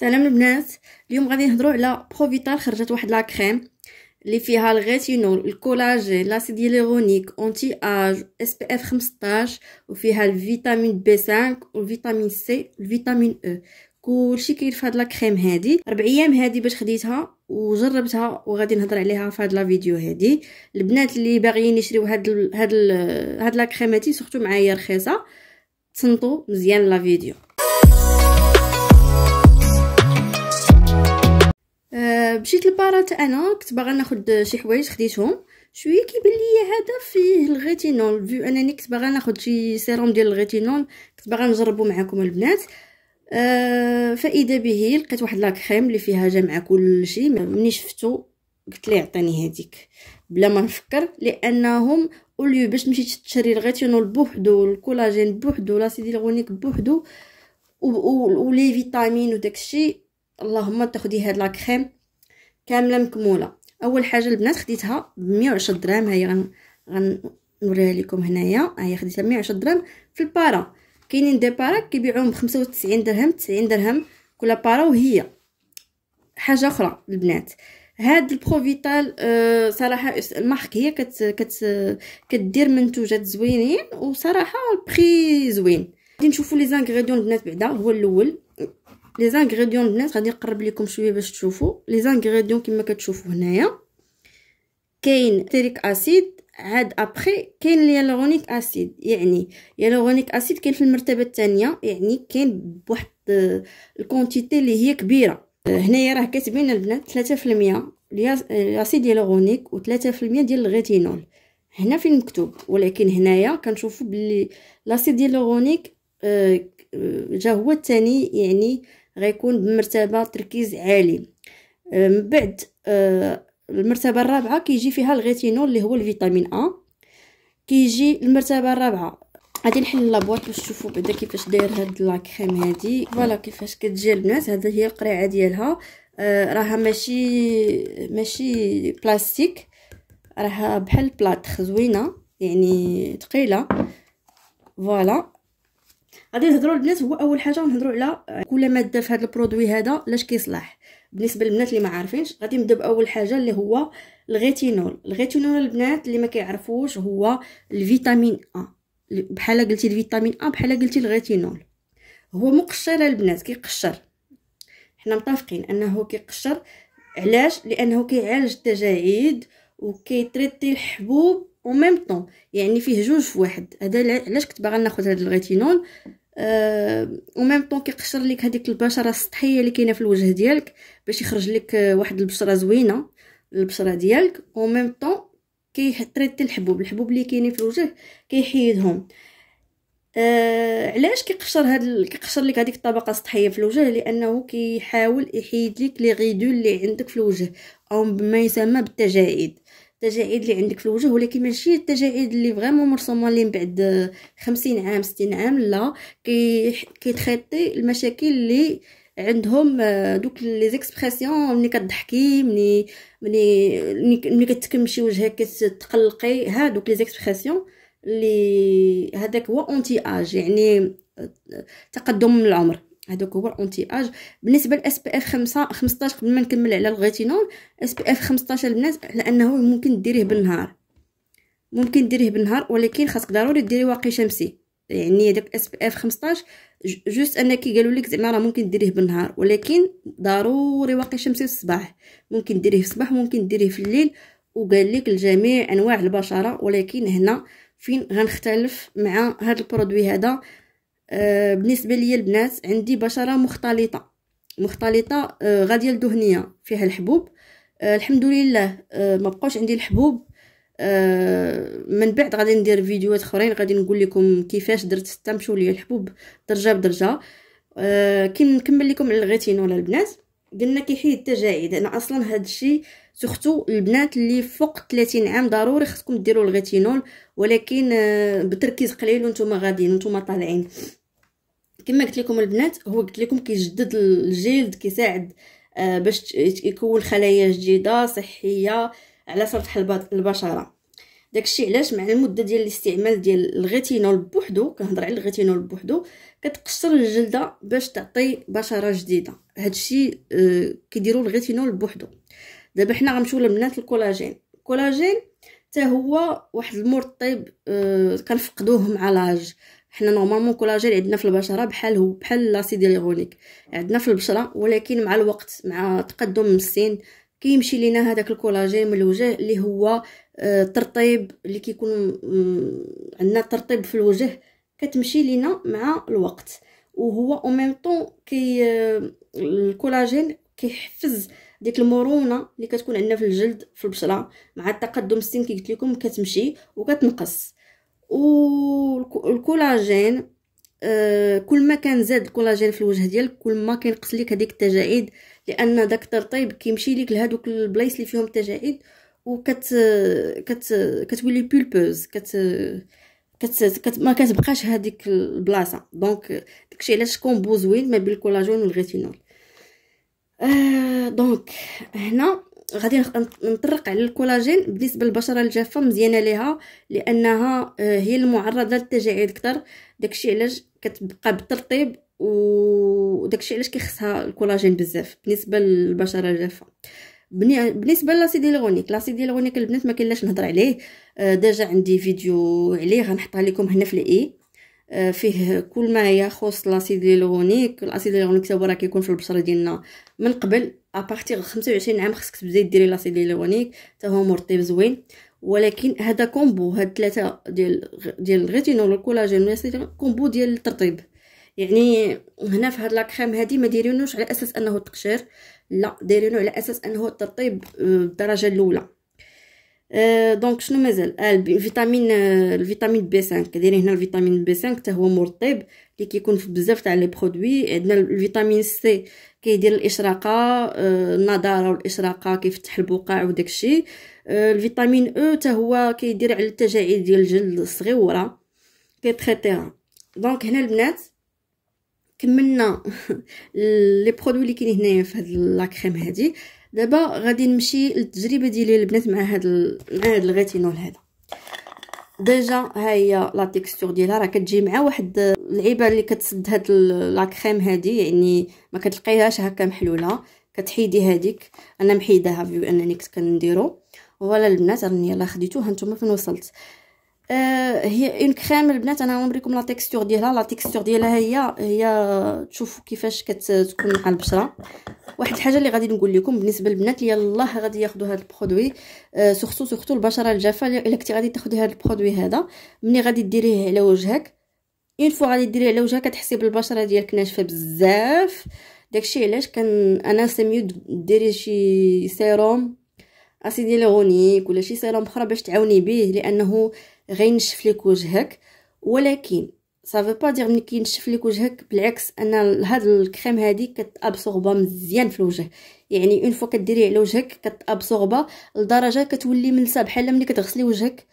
سلام البنات اليوم غادي نهضروا على بروفيتال خرجت واحد لاكريم اللي فيها الغيتينول الكولاجين لاسيد هيالورونيك اونتي اج اس بي اف 15 وفيها الفيتامين بي 5 والفيتامين سي والفيتامين او كلشي كاين في هاد لاكريم هادي ربع ايام هادي باش خديتها وجربتها وغادي نهضر عليها في هاد لا فيديو هادي البنات اللي باغيين يشريو هاد ال هاد ال هاد لا هادي سورتو معايا رخيصه تصنتو مزيان لا فيديو مشيت لبارات انا كنت باغا ناخد شي حوايج خديتهم شويه كيبان ليا هذا فيه الغيتينول فيو انني كنت باغا ناخد شي سيروم ديال الغيتينول كنت باغا نجربو معاكم البنات آه فاذا به لقيت واحد لاكريم اللي فيها جامعه كلشي ملي شفتو قلت ليه عطيني هذيك بلا ما نفكر لانهم اوليو باش تمشي تشري الغيتينول بوحدو الكولاجين بوحدو لاسيد الغونيك بوحدو و لي فيتامين وداكشي اللهم تاخدي هاد لاكريم كامله مكموله اول حاجه البنات خديتها ب 110 درهم هي غنوريها لكم هنايا هي خديتها ب 110 درهم في البارا كاينين دي بارا كيبيعوهم ب 95 درهم 90 درهم كل بارا وهي حاجه اخرى البنات هاد البروفيتال أه صراحه المارك هي كت كت كدير منتوجات زوينين وصراحه البري زوين غادي نشوفوا لي زانغريديون البنات بعدا هو الاول لي زانغريديون البنات غادي نقرب لكم شويه باش تشوفوا لي زانغريديون كما كتشوفوا هنايا كاين تيريك اسيد عاد ابخي كاين اليالورونيك اسيد يعني اليالورونيك اسيد كاين في المرتبه الثانيه يعني كاين بواحد آه، الكونتيتي اللي هي كبيره آه، هنايا راه كاتبين البنات 3% الاسيد اليالورونيك و3% ديال الريتينول هنا فين مكتوب ولكن هنايا كنشوفوا بلي الاسيد اليالورونيك آه، جا هو الثاني يعني غيكون بمرتبه تركيز عالي أه، من بعد أه، المرتبه الرابعه كيجي فيها الغيتينول اللي هو الفيتامين ا كيجي المرتبه الرابعه غادي نحل لابواط باش تشوفوا بعدا كيفاش داير هاد لاكخيم هادي فوالا كيفاش كتجي البنات هذا هي القريعه ديالها آه راها ماشي ماشي بلاستيك راها بحال بلاطخ زوينه يعني ثقيله فوالا غادي نهضروا البنات هو اول حاجه نهضروا على آه، كل ماده في هذا البرودوي هذا لاش كيصلح بالنسبه للبنات اللي ما عارفينش غادي نبدا باول حاجه اللي هو الغيتينول الغيتينول البنات اللي ما كيعرفوش هو الفيتامين ا بحال قلتي الفيتامين ا بحال قلتي الغيتينول هو مقشر البنات كيقشر حنا متفقين انه كيقشر علاش لانه كيعالج التجاعيد وكيتريتي الحبوب ميم طون يعني فيه جوج في واحد هذا علاش كنت باغا ناخذ هذا الغيتينول او ميم طون كيقشر لك هذيك البشره السطحيه اللي كاينه في الوجه ديالك باش يخرج لك واحد البشره زوينه البشره ديالك ميم طون كيتريتي الحبوب الحبوب اللي كاينين في الوجه كيحيدهم آه علاش كيقشر هاد كيقشر لك هذيك الطبقه السطحيه في الوجه لانه كيحاول يحيد لك لي غيدول اللي عندك في الوجه او ما يسمى بالتجاعيد التجاعيد اللي عندك في الوجه ولكن ماشي التجاعيد اللي فريمون مرسومه اللي من بعد خمسين عام ستين عام لا كي كيتخيطي المشاكل اللي عندهم آه، دوك لي زيكسبرسيون ملي كضحكي ملي ملي ملي كتكمشي وجهك كتقلقي هادوك لي زيكسبرسيون اللي هذاك هو اونتي اج يعني آه، تقدم العمر هذوك هو الاونتي اج بالنسبه للاس بي اف 5 15 قبل ما نكمل على الغيتينول اس بي اف 15 البنات لانه ممكن ديريه بالنهار ممكن ديريه بالنهار ولكن خاصك ضروري ديري واقي شمسي يعني داك اس بي اف 15 جوست انك قالوا لك زعما راه ممكن ديريه بالنهار ولكن ضروري واقي شمسي في الصباح ممكن ديريه في الصباح ممكن ديريه في الليل وقال لك لجميع انواع البشره ولكن هنا فين غنختلف مع هذا البرودوي هذا آه، بالنسبه ليا البنات عندي بشره مختلطه مختلطه آه، غاديه لدهنيه فيها الحبوب آه، الحمد لله ما بقاش عندي الحبوب من بعد غادي ندير فيديوهات اخرين غادي نقول لكم كيفاش درت تمشوا لي الحبوب درجه بدرجه آه كي نكمل لكم على الغيتينول البنات قلنا كيحيد التجاعيد انا اصلا هذا الشيء سورتو البنات اللي فوق 30 عام ضروري خصكم ديروا الغيتينول ولكن بتركيز قليل وانتم غاديين وانتم طالعين كما قلت لكم البنات هو قلت لكم كيجدد الجلد كيساعد آه، باش يكون خلايا جديده صحيه على سطح البشره داكشي علاش مع المده ديال الاستعمال ديال الغيتينول بوحدو كنهضر على الغيتينول بوحدو كتقشر الجلده باش تعطي بشره جديده هادشي آه، كيديروا الغيتينول بوحدو دابا حنا غنمشيو للبنات الكولاجين الكولاجين حتى هو واحد المرطب آه، كنفقدوه مع لاج حنا نورمالمون كولاجين عندنا في البشره بحال هو بحال لاسيد اليرونيك عندنا في البشره ولكن مع الوقت مع تقدم السن كيمشي لينا هذاك الكولاجين من الوجه اللي هو آه، ترطيب اللي كيكون عندنا ترطيب في الوجه كتمشي لينا مع الوقت وهو او ميم طون كي آه، الكولاجين كيحفز ديك المرونه اللي كتكون عندنا في الجلد في البشره مع تقدم السن كي قلت لكم كتمشي وكتنقص والكولاجين آه، كل ما كان زاد الكولاجين في الوجه ديالك كل ما كينقص لك هذيك التجاعيد لان داك الترطيب كيمشي لك لهذوك البلايص اللي فيهم التجاعيد وكت كت كتولي بولبوز كت كت, كت ما كتبقاش هذيك البلاصه دونك داكشي علاش كومبو زوين ما بين الكولاجين والريتينول آه دونك هنا غادي نطرق على الكولاجين بالنسبه للبشره الجافه مزيانه ليها لانها آه، هي المعرضه للتجاعيد اكثر داكشي علاش كتبقى بالترطيب وداكشي علاش كيخصها الكولاجين بزاف بالنسبه للبشره الجافه بالنسبه للاسيد هيلورونيك الاسيد هيلورونيك البنات ما كاينلاش نهضر عليه آه، ديجا عندي فيديو عليه غنحطها لكم هنا في الاي آه، فيه كل ما يخص الاسيد الهيالورونيك الاسيد الهيالورونيك تا هو راه كيكون في البشره ديالنا من قبل ابارتيغ 25 عام خصك تبداي ديري الاسيد الهيالورونيك تا هو مرطب زوين ولكن هذا كومبو هاد ثلاثه ديال ديال الريتينول والكولاجين والاسيد كومبو ديال الترطيب يعني هنا في هاد لاكريم هادي ما دايرينوش على اساس انه تقشير لا دايرينو على اساس انه الترطيب آه، الدرجه الاولى دونك euh, شنو مازال آه، آه، الفيتامين الفيتامين بي 5 دايرين هنا الفيتامين بي 5 حتى هو مرطب اللي كيكون في بزاف تاع لي برودوي عندنا الفيتامين سي كيدير الاشراقه النضاره آه، والاشراقه كيفتح البقع وداكشي الفيتامين او e حتى هو كيدير على التجاعيد ديال الجلد الصغيره كيتريتيها دونك هنا البنات كملنا لي برودوي اللي كاين هنايا في هاد لا كريم هادي دابا غادي نمشي للتجربه ديالي البنات مع هاد ال... مع هاد الغاتينول هذا ديجا ها هي لا تيكستور ديالها راه كتجي مع واحد العيبه اللي كتسد هاد لا كريم هادي يعني ما كتلقيهاش هكا محلوله كتحيدي هذيك انا محيداها فيو انني كنت كنديرو فوالا البنات راني يلاه خديتو هانتوما فين وصلت آه هي اون كريم البنات انا غنوريكم لا تيكستور ديالها لا تيكستور ديالها هي هي تشوفوا كيفاش كتكون مع البشره واحد الحاجه اللي غادي نقول لكم بالنسبه للبنات يلاه غادي ياخذوا هذا البرودوي سورتو آه، سورتو البشره الجافه الا كنتي غادي تاخذي هذا البرودوي هذا ملي غادي ديريه على وجهك اون فوا غادي ديريه على وجهك كتحسي بالبشره ديالك ناشفه بزاف داكشي علاش كان انا سميو ديري شي سيروم اسيدي ليغونيك ولا شي سيروم اخرى باش تعاوني به لانه غينشف لك وجهك ولكن صافي با دير ملي كينشف لك وجهك بالعكس ان هاد الكريم هادي كتابسوربا مزيان في الوجه يعني اون فوا كديري على وجهك كتابسوربا لدرجه كتولي ملسه بحال ملي كتغسلي وجهك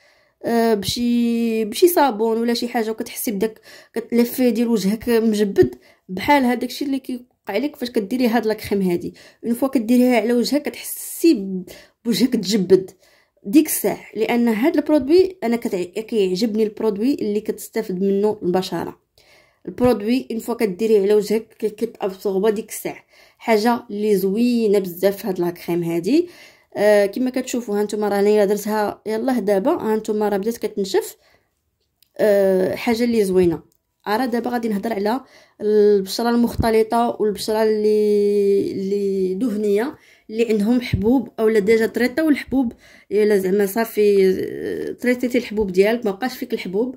آه، بشي بشي صابون ولا شي حاجه وكتحسي بداك كتلفي ديال وجهك مجبد بحال هذاك الشيء اللي كيوقع لك فاش كديري هاد لاكريم هادي اون فوا كديريها على وجهك كتحسي بوجهك تجبد ديك الساعه لان هاد البرودوي انا كيعجبني البرودوي اللي كتستافد منه البشره البرودوي ان فوا كديريه على وجهك كيتابسوربا ديك الساعه حاجه اللي زوينه بزاف هاد لاكريم هادي آه كما كتشوفوا ها نتوما راه درتها يلاه دابا ها نتوما راه بدات كتنشف آه حاجه اللي زوينه راه دابا غادي نهضر على البشره المختلطه والبشره اللي اللي دهنيه اللي عندهم حبوب اولا ديجا طريطاو الحبوب الا زعما صافي طريطيتي آه، الحبوب ديالك ما بقاش فيك الحبوب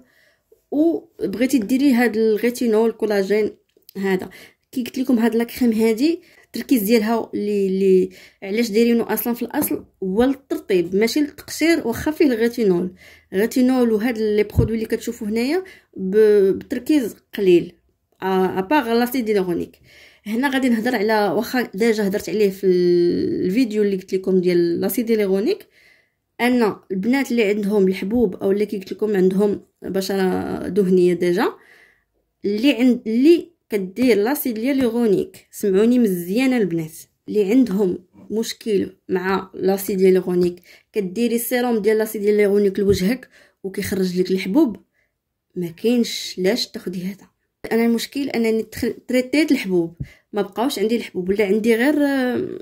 وبغيتي ديري هاد الغيتينول كولاجين هذا كي قلت لكم هاد لا كريم هادي التركيز ديالها اللي لي علاش دايرينو اصلا في الاصل هو للترطيب ماشي للتقشير واخا فيه الغيتينول الغيتينول وهاد لي برودوي اللي كتشوفوا هنايا بتركيز قليل بار لاسيد هيلورونيك هنا غادي نهضر على واخا ديجا هضرت عليه في الفيديو اللي قلت لكم ديال لاسيد ليغونيك ان البنات اللي عندهم الحبوب او اللي قلت لكم عندهم بشره دهنيه ديجا اللي عند اللي كدير لاسيد ليغونيك سمعوني مزيانه البنات اللي عندهم مشكل مع لاسيد ليغونيك كديري السيروم ديال لاسيد ليغونيك لوجهك وكيخرج لك الحبوب ما كاينش لاش تاخدي هذا انا المشكل انني تريتيت الحبوب ما بقاوش عندي الحبوب ولا عندي غير آه،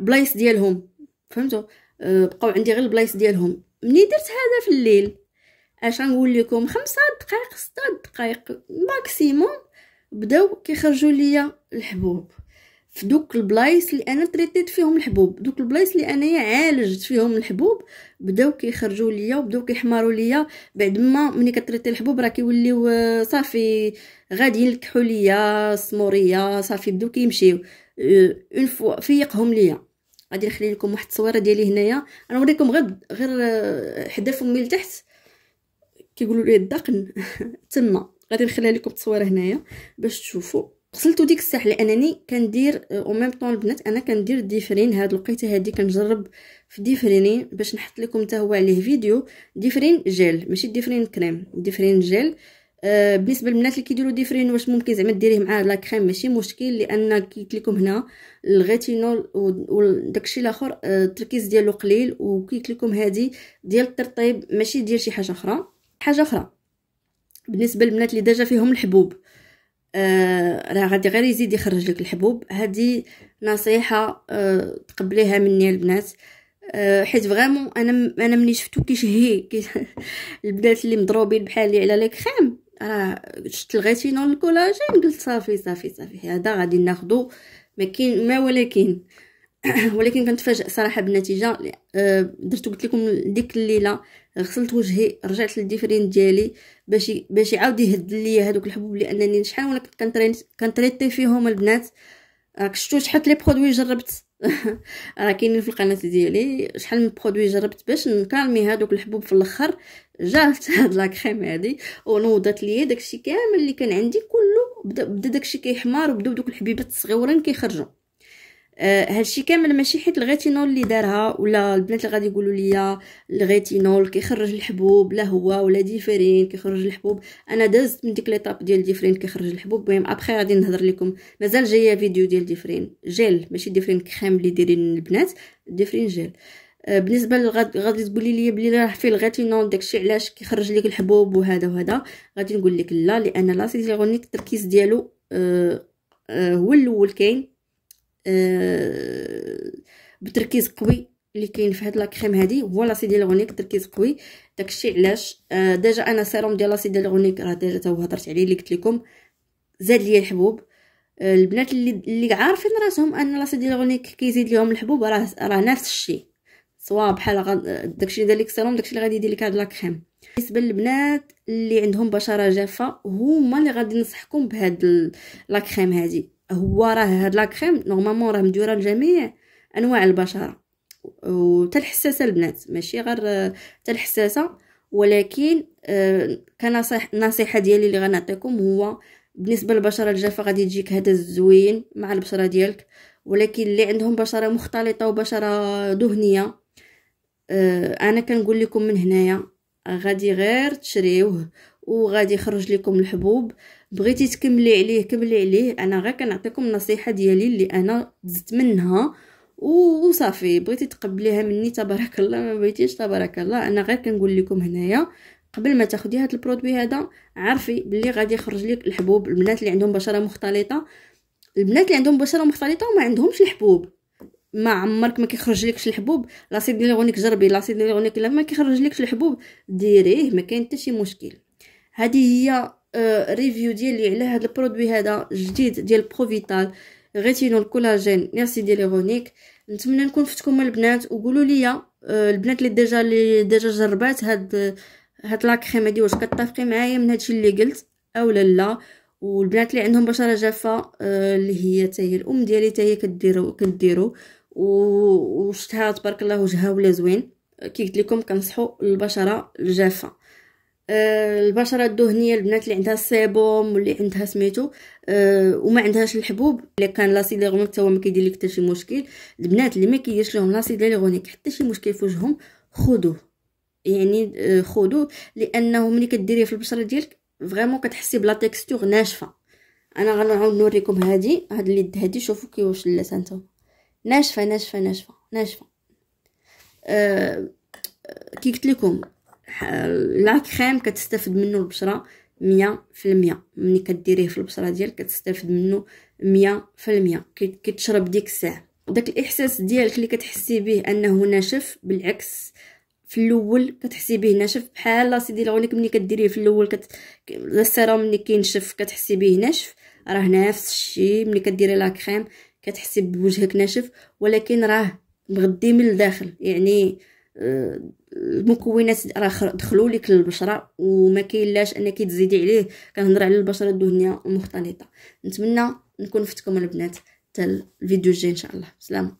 بلايص ديالهم فهمتوا آه، بقاو عندي غير البلايص ديالهم مني درت هذا في الليل اش غنقول لكم خمسة دقائق ستة دقائق ماكسيموم بداو كيخرجوا ليا الحبوب في دوك البلايص اللي انا تريتيت فيهم الحبوب دوك البلايص اللي انايا عالجت فيهم الحبوب بداو كيخرجوا ليا وبداو كيحمروا ليا بعد ما ملي كتريتي الحبوب راه كيوليو آه، صافي غاديين يلكحوا ليا السموريه صافي بداو كيمشيو اون آه، فوا فيقهم ليا غادي نخلي لكم واحد التصويره ديالي هنايا انا نوريكم غير غير آه، حدا فمي لتحت كيقولوا لي الدقن تما غادي نخليها لكم التصويره هنايا باش تشوفوا غسلت ديك الساح لانني كندير او ميم طون البنات انا كندير ديفرين هاد الوقيته هادي كنجرب في ديفريني باش نحط لكم حتى هو عليه فيديو ديفرين جيل ماشي ديفرين كريم ديفرين جيل آه بالنسبه للبنات اللي كيديروا ديفرين واش ممكن زعما ديريه مع لا كريم ماشي مشكل لان كيت لكم هنا الغيتينول وداكشي الاخر آه التركيز ديالو قليل وكيت لكم هادي ديال الترطيب ماشي ديال شي حاجه اخرى حاجه اخرى بالنسبه للبنات اللي ديجا فيهم الحبوب آه راه غادي غير يزيد يخرج لك الحبوب هذه نصيحه آه تقبليها مني البنات آه حيت فريمون انا م- انا ملي شفتو كيشهي كي البنات اللي مضروبين بحالي على الكريم راه شت الغيتينون الكولاجين قلت صافي صافي صافي هذا غادي ناخذو ما كاين ما ولكن ولكن كنتفاجئ صراحه بالنتيجه آه، درت قلت لكم ديك الليله آه، غسلت وجهي رجعت للديفرين ديالي باش باش يعاود يهد ليا هذوك الحبوب لانني شحال وانا كنت كنترين كنتريتي فيهم البنات راك شفتوا شحال لي برودوي جربت راه كاينين في القناه ديالي شحال من برودوي جربت باش نكالمي هذوك الحبوب في الاخر جربت هاد لاكريم هادي ونوضت ليا داكشي كامل اللي كان عندي كله بدا بدا داكشي كيحمر وبداو دوك الحبيبات الصغيورين كيخرجوا آه، هادشي كامل ماشي حيت الغيتينول اللي دارها ولا البنات اللي غادي يقولوا لي الغيتينول كيخرج الحبوب لا هو ولا ديفرين كيخرج الحبوب انا دازت من ديك ليطاب ديال ديفرين كيخرج الحبوب المهم ابخي غادي نهضر لكم مازال جايه فيديو ديال ديفرين جيل ماشي ديفرين كريم اللي دايرين البنات ديفرين جيل آه، بالنسبه لغادي غادي تقولي لي بلي راه فيه الغيتينول داكشي علاش كيخرج لك الحبوب وهذا وهذا غادي نقول لك لا لان لاسيتيلغونيك التركيز ديالو آه،, آه هو الاول كاين آه، بتركيز قوي اللي كاين في هاد لاكريم هادي هو لاسيد هيالورونيك تركيز قوي داكشي علاش آه، ديجا انا سيروم ديال لاسيد هيالورونيك راه ديجا تا هضرت عليه اللي قلت لكم زاد ليا الحبوب آه، البنات اللي اللي عارفين راسهم ان لاسيد هيالورونيك كيزيد ليهم الحبوب راه راه نفس الشيء سواء بحال داكشي اللي دار لك سيروم داكشي اللي غادي يدير لك هاد لاكريم بالنسبه للبنات اللي عندهم بشره جافه هما اللي غادي نصحكم بهاد لاكريم هذه هو راه هاد لاكريم نورمالمون راه مديوره لجميع انواع البشره وحتى الحساسه البنات ماشي غير حتى الحساسه ولكن آه، كان النصيحه ديالي اللي غنعطيكم هو بالنسبه للبشره الجافه غادي تجيك هذا الزوين مع البشره ديالك ولكن اللي عندهم بشره مختلطه وبشره دهنيه آه، انا كنقول لكم من هنايا غادي غير تشريوه وغادي يخرج لكم الحبوب بغيتي تكملي عليه كملي عليه انا غير كنعطيكم النصيحه ديالي اللي انا زدت منها وصافي بغيتي تقبليها مني تبارك الله ما بغيتيش تبارك الله انا غير كنقول لكم هنايا قبل ما تاخدي هاد البرودوي هذا عرفي بلي غادي يخرج لك الحبوب البنات اللي عندهم بشره مختلطه البنات اللي عندهم بشره مختلطه وما عندهمش الحبوب ما عمرك ما كيخرج لكش الحبوب لاسيد اليلغونيك جربي لاسيد اليلغونيك الا ما كيخرج لكش الحبوب ديريه ما كاين حتى شي مشكل هذه هي ريفيو آه، ديالي على هذا البرودوي هذا جديد ديال بروفيتال ريتينول كولاجين ميرسي ديال ايرونيك نتمنى نكون فتكم البنات وقولوا لي آه، البنات اللي ديجا اللي ديجا جربات هاد هاد لاكريم هادي واش كتفقي معايا من هادشي اللي قلت اولا لا والبنات اللي عندهم بشره جافه آه، اللي هي حتى هي الام ديالي حتى هي كديرو كديروا وشتها تبارك الله وجهها ولا زوين كي قلت لكم كنصحوا البشره الجافه آه، البشره الدهنيه البنات اللي عندها السيبوم واللي عندها سميتو آه، وما عندهاش الحبوب اللي كان لاسيد ليغونيك حتى هو ما كيدير لك حتى شي مشكل البنات اللي ما كيديرش لهم لاسيد ليغونيك حتى شي مشكل في وجههم خذوه يعني آه، خذوه لانه ملي كديريه في البشره ديالك فريمون كتحسي بلا تيكستور ناشفه انا غنعاود نوريكم هادي هاد اليد هادي شوفوا كي واش لات نتوما ناشفه ناشفه ناشفه ناشفه أه كي قلت لكم لا كريم كتستافد منه البشره مية في المية ملي كديريه في البشره ديالك كتستافد منه مية في المية كتشرب ديك الساعه داك الاحساس ديالك اللي كتحسي به انه ناشف بالعكس في الاول كتحسي به ناشف بحال سيدي العونيك ملي كديريه في الاول كت السيروم ملي كينشف كتحسي به ناشف راه نفس الشيء ملي كديري لا كريم كتحسي بوجهك ناشف ولكن راه مغدي من الداخل يعني آه، المكونات راه دخلوا لك للبشره وما كاينلاش انك تزيدي عليه كنهضر على البشره الدهنيه المختلطه نتمنى نكون فتكم البنات حتى الفيديو الجاي ان شاء الله سلام